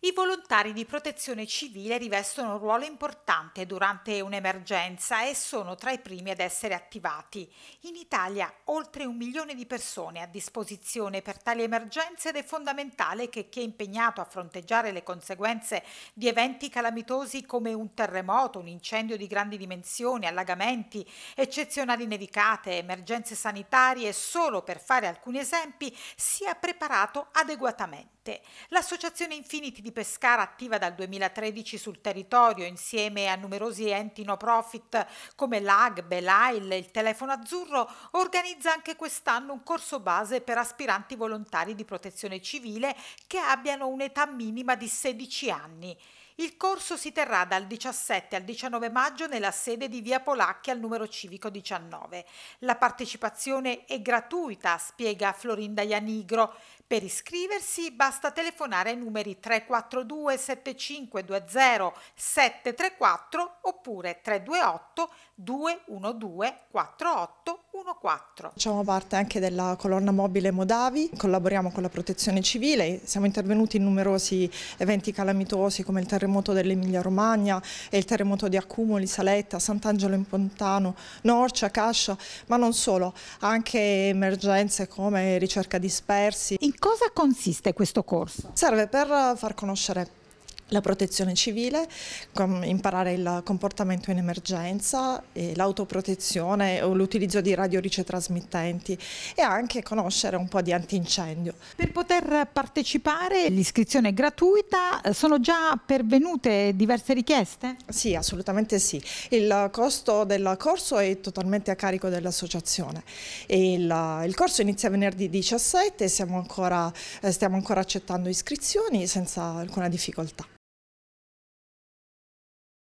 I volontari di protezione civile rivestono un ruolo importante durante un'emergenza e sono tra i primi ad essere attivati. In Italia oltre un milione di persone a disposizione per tali emergenze ed è fondamentale che chi è impegnato a fronteggiare le conseguenze di eventi calamitosi come un terremoto, un incendio di grandi dimensioni, allagamenti, eccezionali nevicate, emergenze sanitarie, solo per fare alcuni esempi, sia preparato adeguatamente. L'associazione Infinity di di Pescara attiva dal 2013 sul territorio insieme a numerosi enti no profit come l'AG, l'AIL, il Telefono Azzurro, organizza anche quest'anno un corso base per aspiranti volontari di protezione civile che abbiano un'età minima di 16 anni. Il corso si terrà dal 17 al 19 maggio nella sede di Via Polacchi al numero civico 19. La partecipazione è gratuita, spiega Florinda Ianigro. Per iscriversi basta telefonare ai numeri 342 7520 734 oppure 328 212 48 sono Facciamo parte anche della colonna mobile Modavi, collaboriamo con la protezione civile, siamo intervenuti in numerosi eventi calamitosi come il terremoto dell'Emilia Romagna e il terremoto di Accumoli, Saletta, Sant'Angelo in Pontano, Norcia, Cascia, ma non solo, anche emergenze come ricerca dispersi. In cosa consiste questo corso? Serve per far conoscere la protezione civile, imparare il comportamento in emergenza, l'autoprotezione o l'utilizzo di radioricetrasmittenti e anche conoscere un po' di antincendio. Per poter partecipare l'iscrizione è gratuita, sono già pervenute diverse richieste? Sì, assolutamente sì. Il costo del corso è totalmente a carico dell'associazione. Il, il, corso inizia venerdì 17 e eh, stiamo ancora accettando iscrizioni senza alcuna difficoltà.